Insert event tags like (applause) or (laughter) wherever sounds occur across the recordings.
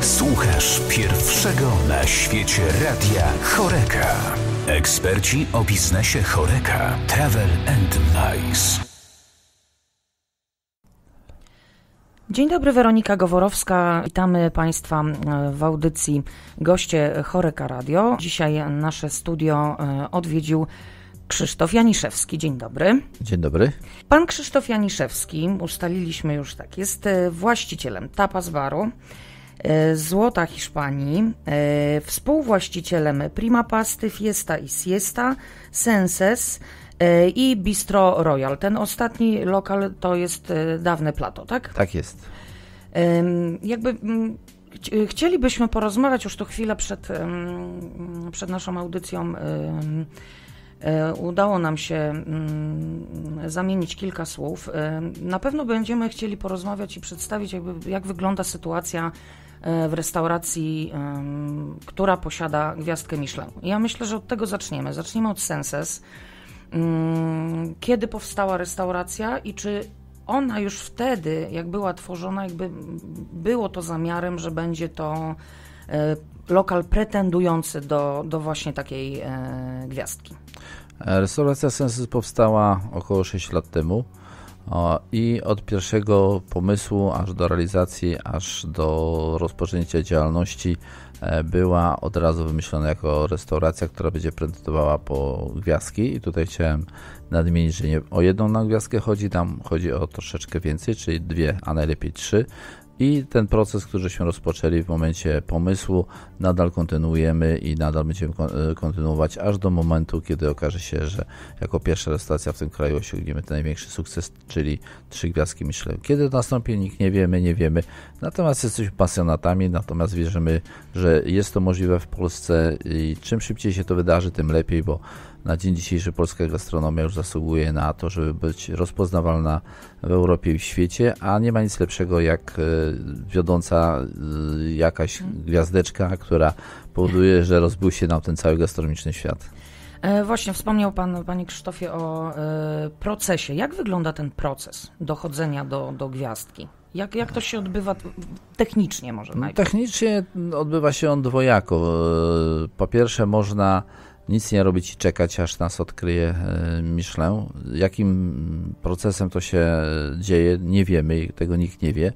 Słuchasz pierwszego na świecie radia Choreka. Eksperci o biznesie Choreka, Travel and Nice. Dzień dobry, Weronika Goworowska. Witamy Państwa e, w audycji Goście Choreka Radio. Dzisiaj nasze studio e, odwiedził Krzysztof Janiszewski. Dzień dobry. Dzień dobry. Pan Krzysztof Janiszewski, ustaliliśmy już tak, jest e, właścicielem tapas baru E, złota Hiszpanii, e, współwłaścicielem Prima Pasty, Fiesta i Siesta, Senses e, i Bistro Royal. Ten ostatni lokal to jest dawne plato, tak? Tak jest. Jakby chcielibyśmy porozmawiać już tu chwilę przed, przed naszą audycją. Udało nam się mm, zamienić kilka słów. Na pewno będziemy chcieli porozmawiać i przedstawić, jakby, jak wygląda sytuacja E, w restauracji, która posiada gwiazdkę Michelin. Ja myślę, że od tego zaczniemy. Zaczniemy od Senses. Mm, kiedy powstała restauracja i czy ona już wtedy, jak była tworzona, jakby było to zamiarem, że będzie to e, lokal pretendujący do, do właśnie takiej e, gwiazdki? Restauracja Senses powstała około 6 lat temu. I od pierwszego pomysłu aż do realizacji, aż do rozpoczęcia działalności e, była od razu wymyślona jako restauracja, która będzie prezentowała po gwiazdki i tutaj chciałem nadmienić, że nie o jedną na gwiazdkę chodzi, tam chodzi o troszeczkę więcej, czyli dwie, a najlepiej trzy i ten proces, który się rozpoczęli w momencie pomysłu, nadal kontynuujemy i nadal będziemy e, kontynuować aż do momentu, kiedy okaże się, że jako pierwsza restauracja w tym kraju osiągniemy ten największy sukces, czyli trzy gwiazdki Michelin. Kiedy to nastąpi, nikt nie wiemy, nie wiemy. Natomiast jesteśmy pasjonatami, natomiast wierzymy, że jest to możliwe w Polsce i czym szybciej się to wydarzy, tym lepiej, bo na dzień dzisiejszy polska gastronomia już zasługuje na to, żeby być rozpoznawalna w Europie i w świecie, a nie ma nic lepszego jak e, wiodąca e, jakaś mhm. gwiazdeczka, która powoduje, że rozbił się nam ten cały gastronomiczny świat. E, właśnie wspomniał Pan, Panie Krzysztofie, o procesie. Jak wygląda ten proces dochodzenia do, do gwiazdki? Jak, jak to się odbywa technicznie może no, najpierw? Technicznie odbywa się on dwojako. Po pierwsze można nic nie robić i czekać, aż nas odkryje e, Michelin. Jakim procesem to się dzieje, nie wiemy, tego nikt nie wie.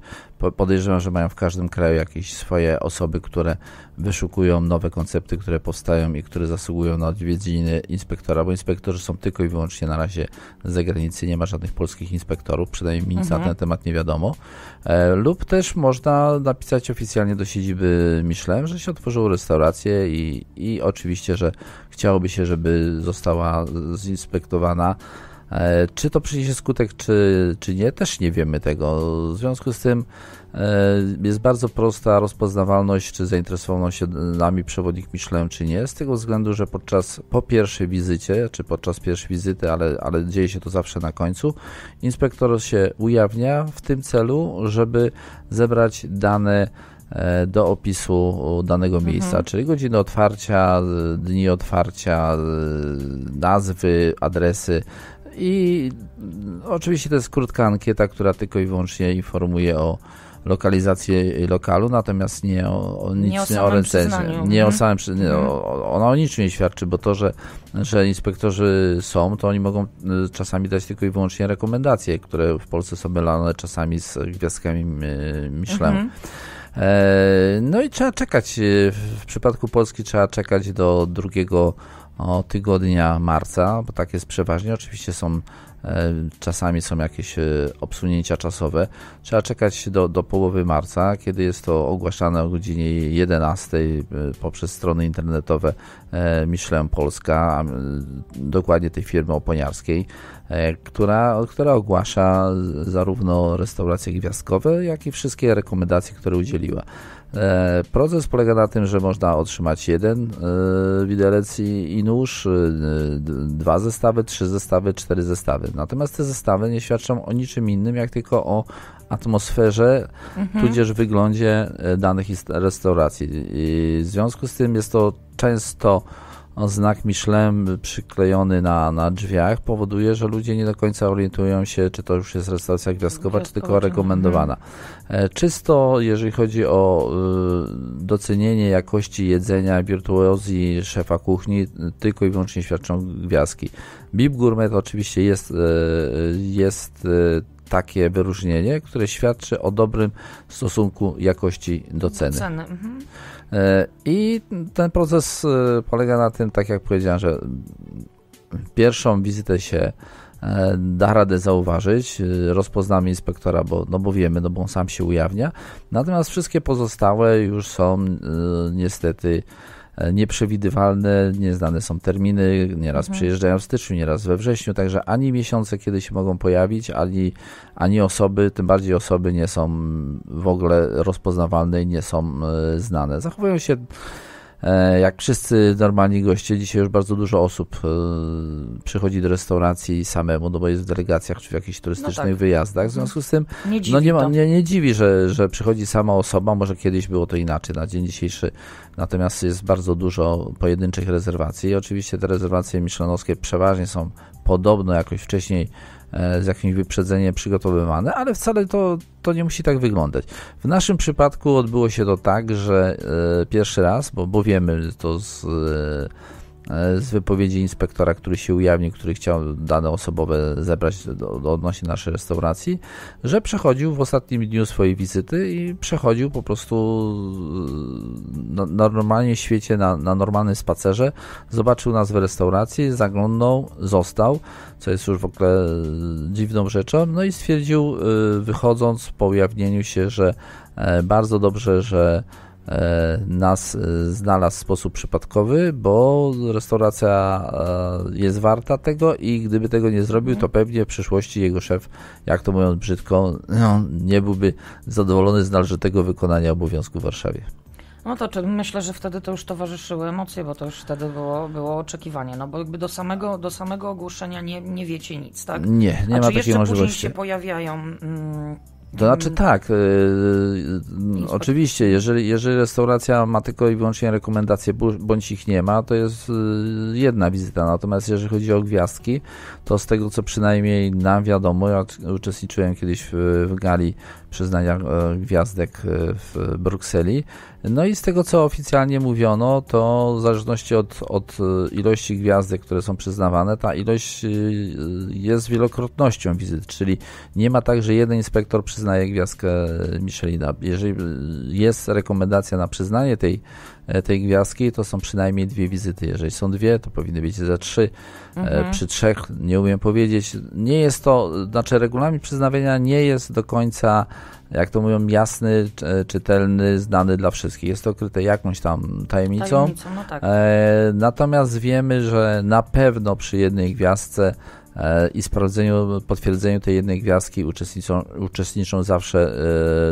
Podejrzewam, że mają w każdym kraju jakieś swoje osoby, które wyszukują nowe koncepty, które powstają i które zasługują na odwiedziny inspektora, bo inspektorzy są tylko i wyłącznie na razie z zagranicy, nie ma żadnych polskich inspektorów, przynajmniej nic mhm. na ten temat nie wiadomo. E, lub też można napisać oficjalnie do siedziby Michelin, że się otworzyło restaurację i, i oczywiście, że chciałoby się, żeby została zinspektowana E, czy to przyniesie skutek, czy, czy nie, też nie wiemy tego. W związku z tym e, jest bardzo prosta rozpoznawalność, czy zainteresowano się nami przewodnik Michelin, czy nie, z tego względu, że podczas po pierwszej wizycie, czy podczas pierwszej wizyty, ale, ale dzieje się to zawsze na końcu, inspektor się ujawnia w tym celu, żeby zebrać dane e, do opisu danego mhm. miejsca, mhm. czyli godziny otwarcia, dni otwarcia, nazwy, adresy i mm, oczywiście to jest krótka ankieta, która tylko i wyłącznie informuje o lokalizację lokalu, natomiast nie o, o nic, nie o, recenzji. Nie o samym nie, mhm. mhm. Ona o niczym nie świadczy, bo to, że, że inspektorzy są, to oni mogą y, czasami dać tylko i wyłącznie rekomendacje, które w Polsce są mylane czasami z gwiazdkami y, Michelin. Mhm. E, no i trzeba czekać, y, w przypadku Polski trzeba czekać do drugiego o tygodnia marca, bo tak jest przeważnie. Oczywiście są e, czasami są jakieś e, obsunięcia czasowe. Trzeba czekać do, do połowy marca, kiedy jest to ogłaszane o godzinie 11 e, poprzez strony internetowe Michelin Polska, dokładnie tej firmy oponiarskiej, która, która ogłasza zarówno restauracje gwiazdkowe, jak i wszystkie rekomendacje, które udzieliła. E, proces polega na tym, że można otrzymać jeden e, widelec i, nóż, e, dwa zestawy, trzy zestawy, cztery zestawy. Natomiast te zestawy nie świadczą o niczym innym, jak tylko o atmosferze, mhm. tudzież wyglądzie danych restauracji. I w związku z tym jest to często znak Michelin przyklejony na, na drzwiach powoduje, że ludzie nie do końca orientują się, czy to już jest restauracja gwiazdkowa, czy tylko rekomendowana. E, czysto, jeżeli chodzi o e, docenienie jakości jedzenia, wirtuozji szefa kuchni, tylko i wyłącznie świadczą gwiazdki. Bib Gourmet oczywiście jest, e, jest takie wyróżnienie, które świadczy o dobrym stosunku jakości do ceny. ceny. Mhm. E, I ten proces e, polega na tym, tak jak powiedziałem, że pierwszą wizytę się e, da radę zauważyć, rozpoznamy inspektora, bo, no bo wiemy, no bo on sam się ujawnia. Natomiast wszystkie pozostałe już są niestety E, nieprzewidywalne, nieznane są terminy, nieraz mhm. przyjeżdżają w styczniu, nieraz we wrześniu, także ani miesiące, kiedy się mogą pojawić, ani, ani osoby, tym bardziej osoby nie są w ogóle rozpoznawalne i nie są e, znane. Zachowują się E, jak wszyscy normalni goście, dzisiaj już bardzo dużo osób e, przychodzi do restauracji samemu, no bo jest w delegacjach czy w jakichś turystycznych no tak. wyjazdach. W mhm. związku z tym nie no dziwi, no nie, ma, nie, nie dziwi że, że przychodzi sama osoba, może kiedyś było to inaczej, na dzień dzisiejszy natomiast jest bardzo dużo pojedynczych rezerwacji. I oczywiście te rezerwacje Michelinowskie przeważnie są podobno jakoś wcześniej E, z jakimś wyprzedzeniem przygotowywane, ale wcale to, to nie musi tak wyglądać. W naszym przypadku odbyło się to tak, że e, pierwszy raz, bo, bo wiemy to z E, z wypowiedzi inspektora, który się ujawnił, który chciał dane osobowe zebrać do, do odnośnie naszej restauracji, że przechodził w ostatnim dniu swojej wizyty i przechodził po prostu na, e, na normalnie świecie, na, na normalnym spacerze, zobaczył nas w restauracji, zaglądnął, został, co jest już w ogóle e, dziwną rzeczą, no i stwierdził, wychodząc po ujawnieniu się, że bardzo dobrze, że E, nas e, znalazł w sposób przypadkowy, bo restauracja e, jest warta tego i gdyby tego nie zrobił, to pewnie w przyszłości jego szef, jak to mówiąc brzydko, no, nie byłby zadowolony z należytego wykonania obowiązku w Warszawie. No to myślę, że wtedy to już towarzyszyły emocje, bo to już wtedy było, było oczekiwanie. No bo jakby do samego, do samego ogłoszenia nie, nie wiecie nic, tak? Nie, nie A ma czy takiej możliwości. później się pojawiają. Mm, to znaczy mm. tak, yy, oczywiście, jeżeli, jeżeli restauracja ma tylko i wyłącznie rekomendacje, bądź ich nie ma, to jest yy, jedna wizyta. Natomiast jeżeli chodzi o gwiazdki, to z tego co przynajmniej nam wiadomo, ja uczestniczyłem kiedyś w, w gali przyznania e, gwiazdek e, w Brukseli. No i z tego, co oficjalnie mówiono, to w zależności od, od e, ilości gwiazdek, które są przyznawane, ta ilość jest wielokrotnością wizyt, czyli nie ma tak, że jeden inspektor przyznaje gwiazdkę Michelina. Jeżeli jest rekomendacja na przyznanie tej E, tej gwiazdki, to są przynajmniej dwie wizyty. Jeżeli są dwie, to powinny być za trzy. E, mhm. Przy trzech nie umiem powiedzieć. Nie jest to, znaczy regulamin przyznawania nie jest do końca, jak to mówią, jasny, czytelny, znany dla wszystkich. Jest to okryte jakąś tam tajemnicą. tajemnicą no tak. E, natomiast wiemy, że na pewno przy jednej gwiazdce i sprawdzeniu, potwierdzeniu tej jednej gwiazdki uczestniczą, uczestniczą zawsze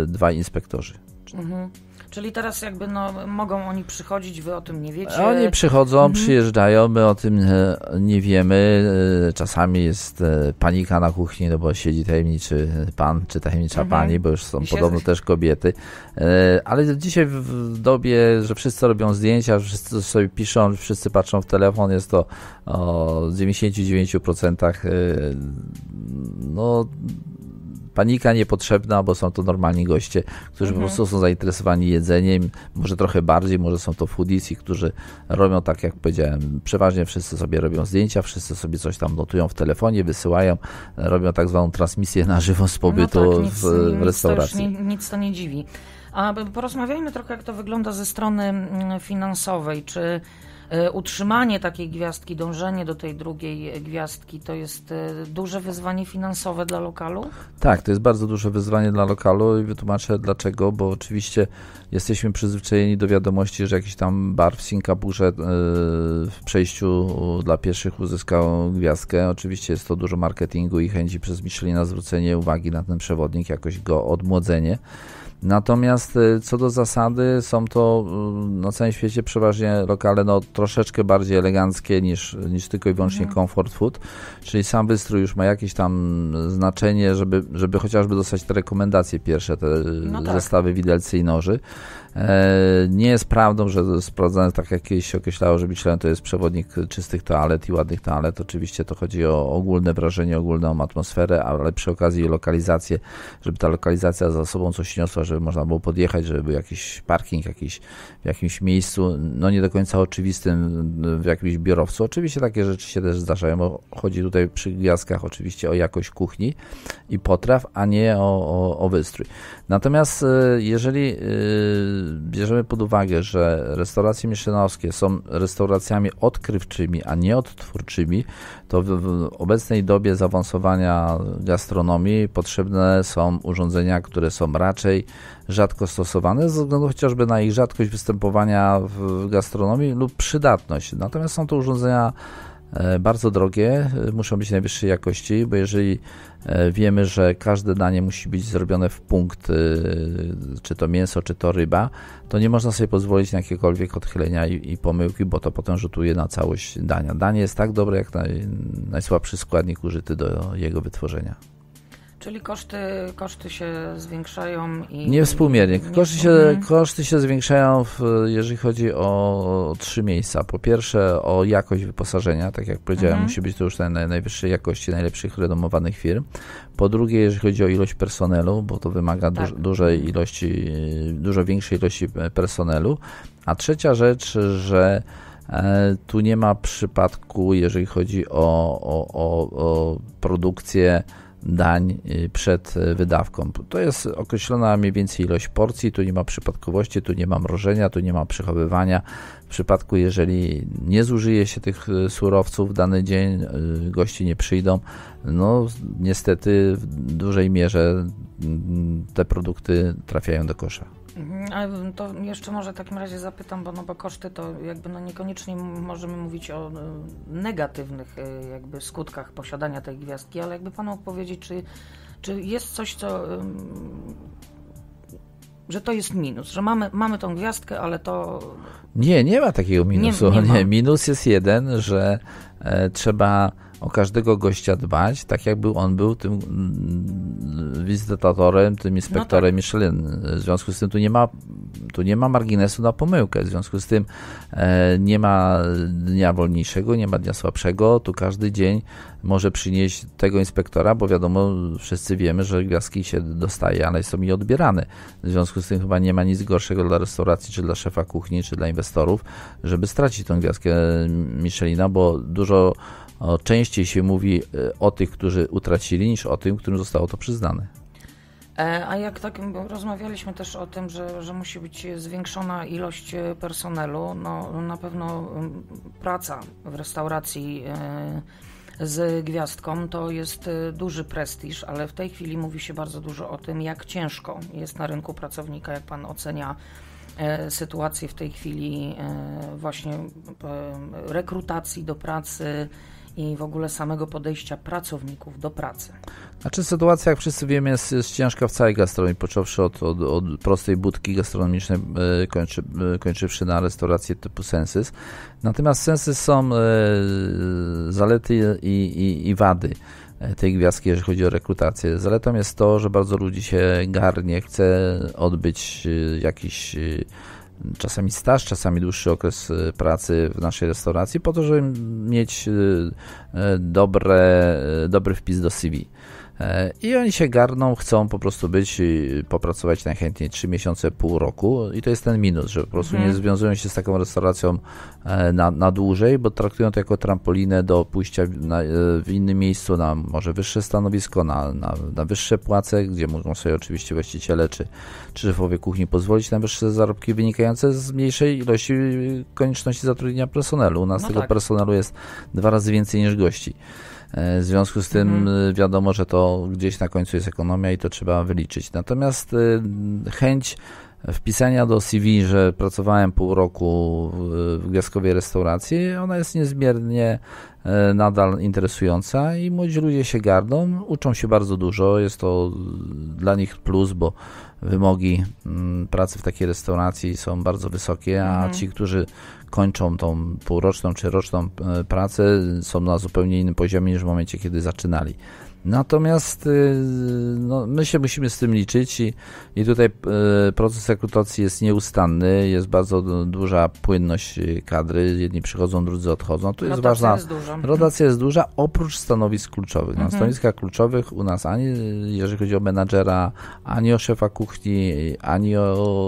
e, dwaj inspektorzy. Mhm. Czyli teraz jakby no, mogą oni przychodzić, wy o tym nie wiecie. Oni przychodzą, mhm. przyjeżdżają, my o tym e, nie wiemy. E, czasami jest e, panika na kuchni, no bo siedzi tajemniczy pan czy tajemnicza mhm. pani, bo już są podobno też kobiety. Ale dzisiaj w dobie, że wszyscy robią zdjęcia, wszyscy sobie piszą, wszyscy patrzą w telefon, jest to o 99% no panika niepotrzebna, bo są to normalni goście, którzy mhm. po prostu są zainteresowani jedzeniem, może trochę bardziej, może są to foodies, którzy robią tak, jak powiedziałem, przeważnie wszyscy sobie robią zdjęcia, wszyscy sobie coś tam notują w telefonie, wysyłają, robią tak zwaną transmisję na żywo z pobytu no tak, nic, w, restauracji. To nie, nic to nie dziwi. A porozmawiajmy trochę, jak to wygląda ze strony mm, finansowej. Czy E, utrzymanie takiej gwiazdki, dążenie do tej drugiej e, gwiazdki to jest e, duże wyzwanie finansowe dla lokalu? Tak, to jest bardzo duże wyzwanie dla lokalu i wytłumaczę dlaczego, bo oczywiście jesteśmy przyzwyczajeni do wiadomości, że jakiś tam bar w Singapurze w przejściu dla pieszych uzyskał gwiazdkę. Oczywiście jest to dużo marketingu i chęci przez Michelina zwrócenie uwagi na ten przewodnik, jakoś go odmłodzenie. Natomiast y, co do zasady są to y, na całym świecie przeważnie lokale no, troszeczkę bardziej eleganckie niż, niż tylko i wyłącznie mhm. comfort food, czyli sam wystrój już ma jakieś tam mm, znaczenie, żeby, żeby chociażby dostać te rekomendacje pierwsze, te no y, tak. zestawy widelcy i noży. E, nie jest prawdą, że sprawdzane, tak jak kiedyś się określało, że Michelin to jest przewodnik czystych toalet i ładnych toalet. Oczywiście to chodzi o ogólne wrażenie, ogólną atmosferę, ale przy okazji lokalizację, żeby ta lokalizacja za sobą coś niosła, żeby można było podjechać, żeby był jakiś parking jakiś, w jakimś miejscu, no nie do końca oczywistym w jakimś biurowcu. Oczywiście takie rzeczy się też zdarzają. Chodzi tutaj przy gwiazdkach oczywiście o jakość kuchni i potraw, a nie o, o, o wystrój. Natomiast e, jeżeli e, bierzemy pod uwagę, że restauracje mieszynowskie są restauracjami odkrywczymi, a nie odtwórczymi, to w, w obecnej dobie zaawansowania gastronomii potrzebne są urządzenia, które są raczej rzadko stosowane ze względu chociażby na ich rzadkość występowania w gastronomii lub przydatność. Natomiast są to urządzenia E, bardzo drogie, e, muszą być najwyższej jakości, bo jeżeli e, wiemy, że każde danie musi być zrobione w punkt, czy to mięso, czy to ryba, to nie można sobie pozwolić na jakiekolwiek odchylenia i, i pomyłki, bo to potem rzutuje na całość dania. Danie jest tak dobre, jak naj, najsłabszy składnik użyty do jego wytworzenia. Czyli koszty, koszty się zwiększają i. Niewspółmiernie. Koszty, Się, koszty się zwiększają, w, jeżeli chodzi o trzy miejsca. Po pierwsze, o jakość wyposażenia. Tak jak powiedziałem, mhm. musi być to już ten najwyższej jakości, najlepszych renomowanych firm. Po drugie, jeżeli chodzi o ilość personelu, bo to wymaga tak. duż, dużej ilości, dużo większej ilości personelu. A trzecia rzecz, że. E, tu nie ma przypadku, jeżeli chodzi o, o, o, o produkcję dań y, przed y, wydawką. To jest określona mniej więcej ilość porcji, tu nie ma przypadkowości, tu nie ma mrożenia, tu nie ma przechowywania. W przypadku, jeżeli nie zużyje się tych y, surowców w dany dzień, goście nie przyjdą, no niestety w dużej mierze mm, te produkty trafiają do kosza. Mhm, to jeszcze może w takim razie zapytam, bo, no, bo koszty to jakby no niekoniecznie możemy mówić o y, negatywnych y, jakby skutkach posiadania tej gwiazdki, ale jakby panu powiedzieć, czy, czy jest coś, co że to jest minus, że mamy, mamy tą gwiazdkę, ale to. Nie, nie ma takiego minusu. Nie, nie, (laughs) nie. Minus jest jeden, że e, trzeba o każdego gościa dbać, tak jakby on był tym mm, wizytatorem, tym inspektorem no tak. Michelin. W związku z tym tu nie ma, tu nie ma marginesu na pomyłkę, w związku z tym e, nie ma dnia wolniejszego, nie ma dnia słabszego, tu każdy dzień może przynieść tego inspektora, bo wiadomo, wszyscy wiemy, że gwiazdki się dostaje, ale są mi odbierane. W związku z tym chyba nie ma nic gorszego dla restauracji, czy dla szefa kuchni, czy dla inwestorów, żeby stracić tą gwiazdkę Michelina, bo dużo o, częściej się mówi e, o tych, którzy utracili, niż o tym, którym zostało to przyznane. E, a jak tak, rozmawialiśmy też o tym, że, że musi być zwiększona ilość e, personelu, no na pewno praca w restauracji z gwiazdką to jest duży prestiż, ale w tej chwili mówi się bardzo dużo o tym, jak ciężko jest na rynku pracownika, jak pan ocenia sytuację w tej chwili właśnie rekrutacji do pracy, i w ogóle samego podejścia pracowników do pracy. Znaczy sytuacja, jak wszyscy wiemy, jest, jest ciężka w całej gastronomii, począwszy od, od, od prostej budki gastronomicznej, e, kończy, e, kończywszy na restauracje typu Sensys. Natomiast Sensys są e, zalety i, i, i wady tej gwiazdki, jeżeli chodzi o rekrutację. Zaletą jest to, że bardzo ludzi się garnie, chce odbyć jakiś czasami staż, czasami dłuższy okres y, pracy w naszej restauracji, po to, żeby mieć y, y, dobre, dobry wpis do CV. E, I oni się garną, chcą po prostu być, popracować najchętniej 3 miesiące, pół roku. I to jest ten minus, że po prostu mhm. nie związują się z taką restauracją e, na, na dłużej, bo traktują to jako trampolinę do pójścia na, e, w innym miejscu, na może wyższe stanowisko, na, na, na wyższe płace, gdzie mogą sobie oczywiście właściciele czy, czy szefowie kuchni pozwolić na wyższe zarobki wynikające z mniejszej ilości konieczności zatrudnienia personelu. U nas no tego tak. personelu jest dwa razy więcej niż gości. E, w związku z tym mhm. E, wiadomo, że to gdzieś na końcu jest ekonomia i to trzeba wyliczyć. Natomiast e, chęć wpisania do CV, że pracowałem pół roku w gwiazdkowej restauracji, ona jest niezmiernie nadal interesująca i młodzi ludzie się gardą, uczą się bardzo dużo, jest to dla nich plus, bo wymogi mm, pracy w takiej restauracji są bardzo wysokie, a mhm. ci, którzy kończą tą półroczną czy roczną e, pracę, są na zupełnie innym poziomie niż w momencie, kiedy zaczynali. Natomiast y, no, my się musimy z tym liczyć i, i tutaj y, proces rekrutacji jest nieustanny, jest bardzo duża płynność y, kadry, jedni przychodzą, drudzy odchodzą. Tu jest rotacja ważna, jest duża. Mhm. rotacja jest duża, oprócz stanowisk kluczowych. Na mhm. stanowiskach kluczowych u nas ani jeżeli chodzi o menadżera, ani o szefa kuchni, ani o